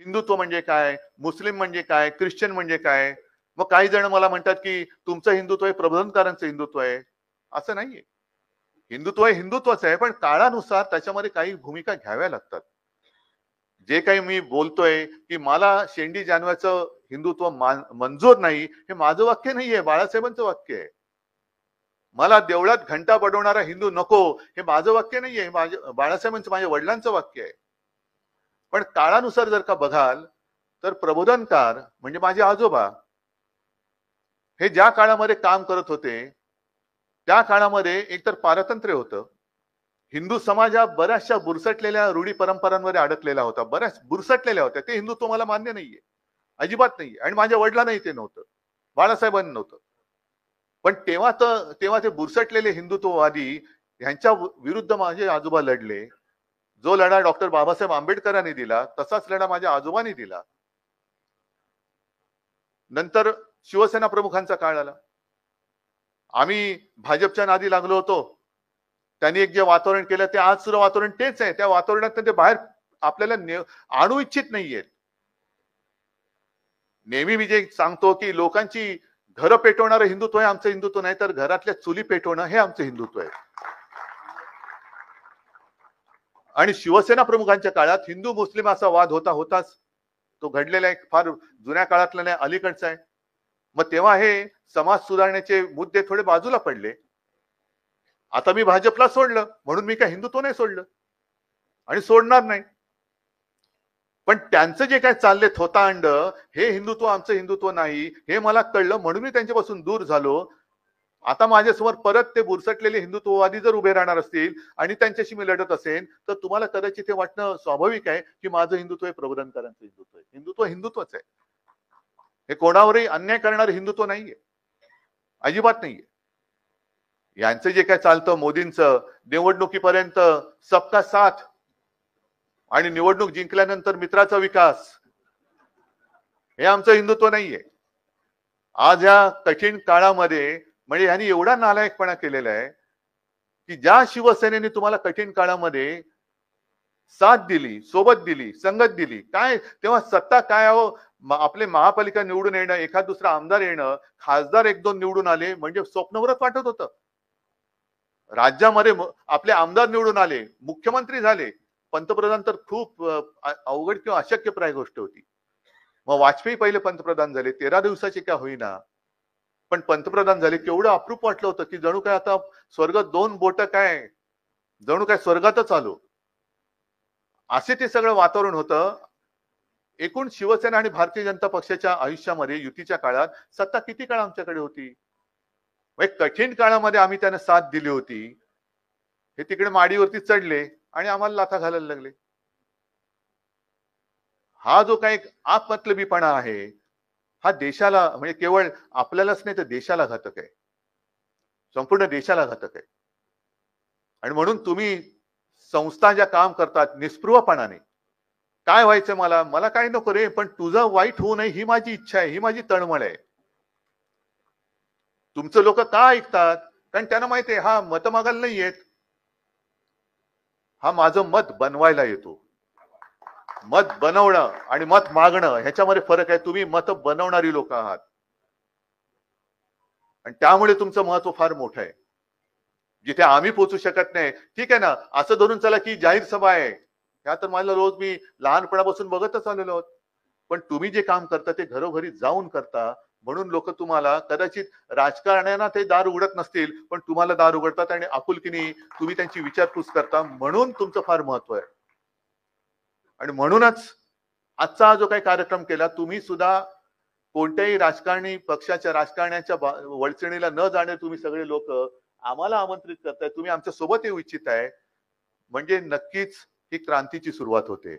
हिंदुत्व म्हणजे काय मुस्लिम म्हणजे काय ख्रिश्चन म्हणजे काय मग काही जण मला म्हणतात की तुमचं हिंदुत्व हे प्रबोधनकारांचं हिंदुत्व आहे असं नाहीये हिंदुत्व हे हिंदुत्वच आहे पण काळानुसार त्याच्यामध्ये काही भूमिका घ्याव्या लागतात जे काही मी बोलतोय की मला शेंडी जानव्याचं हिंदुत्व मंजूर नाही हे माझं वाक्य नाहीये बाळासाहेबांचं वाक्य आहे मला देवळात घंटा बडवणारा हिंदू नको हे माझं वाक्य नाहीये माझ्या बाळासाहेबांचं माझ्या वडिलांचं वाक्य आहे पण काळानुसार जर का बघाल तर प्रबोधनकार म्हणजे माझे आजोबा हे ज्या काळामध्ये काम करत होते त्या काळामध्ये एकतर पारतंत्र्य होतं हिंदू समाज हा बऱ्याचशा बुरसटलेल्या रूढी परंपरांमध्ये अडकलेला होता बऱ्याच बुरसटलेल्या होत्या ते हिंदुत्व मला मान्य नाहीये अजिबात नाही आणि माझ्या वडिलांनाही ते नव्हतं बाळासाहेबांनी नव्हतं पण तेव्हा तर तेव्हा ते बुरसटलेले हिंदुत्ववादी यांच्या विरुद्ध माझे आजोबा लढले जो लढा डॉक्टर बाबासाहेब आंबेडकरांनी दिला तसाच लढा माझ्या आजोबांनी दिला नंतर शिवसेना प्रमुखांचा काळ आला आम्ही भाजपच्या नादी लागलो होतो त्यांनी एक जे वातावरण केलं ते आज सुद्धा वातावरण तेच आहे त्या वातावरणात ते बाहेर आपल्याला आणू इच्छित नाहीये नेहमी मी जे सांगतो की लोकांची घरं पेटवणारं हिंदुत्व आहे आमचं हिंदुत्व नाही तर घरातल्या चुली पेटवणं हे आमचं हिंदुत्व आहे आणि शिवसेना प्रमुखांच्या काळात हिंदू मुस्लिम असा वाद होता होताच तो घडलेला आहे फार जुन्या काळातला नाही अलीकडचा आहे मग तेव्हा हे समाज सुधारण्याचे मुद्दे थोडे बाजूला पडले आता मी भाजपला सोडलं म्हणून मी काय हिंदुत्व नाही सोडलं आणि सोडणार नाही पण त्यांचं जे काय चालले थोतांड हे हिंदुत्व आमचं हिंदुत्व नाही हे मला कळलं म्हणून मी त्यांच्यापासून दूर झालो आता माझ्यासमोर परत ते बुरसटलेले हिंदुत्ववादी जर उभे राहणार असतील आणि त्यांच्याशी मी लढत असेल तर तुम्हाला कदाचित हे वाटणं स्वाभाविक आहे की माझं हिंदुत्व हे प्रबोधनकारांचं हिंदुत्व आहे हिंदुत्व हिंदुत्वच आहे हे कोणावरही अन्याय करणार हिंदुत्व नाहीये अजिबात नाहीये यांचं जे काय चालतं मोदींचं निवडणुकीपर्यंत सबका साथ आणि निवडणूक जिंकल्यानंतर मित्राचा विकास हे आमचं हिंदुत्व नाहीये आज या कठीण काळामध्ये म्हणजे यांनी एवढा नालायकपणा केलेला आहे की ज्या शिवसेनेने तुम्हाला कठीण काळामध्ये साथ दिली सोबत दिली संगत दिली काय तेव्हा सत्ता काय हो आपले महापालिका निवडून येणं एखाद दुसरा आमदार येणं खासदार एक दोन निवडून आले म्हणजे स्वप्नव्रत वाटत होत राज्यामध्ये आपले आमदार निवडून आले मुख्यमंत्री झाले पंतप्रधान तर खूप अवघड किंवा अशक्यप्राय गोष्ट होती मग वाजपेयी पहिले पंतप्रधान झाले तेरा दिवसाचे का होईना पण पंतप्रधान झाले केवढं अप्रूप वाटलं होतं की जणू काय आता स्वर्ग दोन बोट काय जणू काय स्वर्गातच आलो असे ते सगळं वातावरण होतं एकूण शिवसेना आणि भारतीय जनता पक्षाच्या आयुष्यामध्ये युतीच्या काळात सत्ता किती काळ आमच्याकडे होती कठीण काळामध्ये आम्ही त्यांना साथ दिली होती हे तिकडे माडीवरती चढले आणि आम्हाला लाथा घालायला लागले हा जो काही आपमतलबीपणा आहे हा देशाला म्हणजे केवळ आपल्यालाच नाही तर देशाला घातक आहे संपूर्ण देशाला घातक आहे आणि म्हणून तुम्ही संस्था ज्या काम करतात निस्पृहपणाने काय व्हायचं मला मला काय नको रे पण तुझं वाईट होऊ नये ही माझी इच्छा आहे ही माझी तळमळ आहे तुमचं लोक का ऐकतात कारण त्यांना माहिती आहे हा मत मागायला नाही येत हा माझं मत बनवायला येतो मत बनवणं आणि मत मागणं ह्याच्यामध्ये फरक आहे तुम्ही मत बनवणारी लोक आहात आणि त्यामुळे तुमचं महत्व फार मोठं आहे जिथे आम्ही पोचू शकत नाही ठीक आहे ना असं धरून चला की जाहीर सभा आहे ह्या तर मला रोज मी लहानपणापासून बघतच आलेलो आहोत पण तुम्ही जे काम करता ते घरोघरी जाऊन करता म्हणून लोक तुम्हाला कदाचित राजकारण्यांना ते दार उघडत नसतील पण तुम्हाला दार उघडतात आणि आपुलकीने तुम्ही त्यांची विचारपूस करता म्हणून तुमचं फार महत्व आहे आणि म्हणूनच आजचा जो काही कार्यक्रम केला तुम्ही सुद्धा कोणत्याही राजकारणी पक्षाच्या राजकारण्याच्या वळचणीला न जाणे तुम्ही सगळे लोक आम्हाला आमंत्रित करताय तुम्ही आमच्या सोबत येऊ इच्छित आहे म्हणजे नक्कीच ही क्रांतीची सुरुवात होते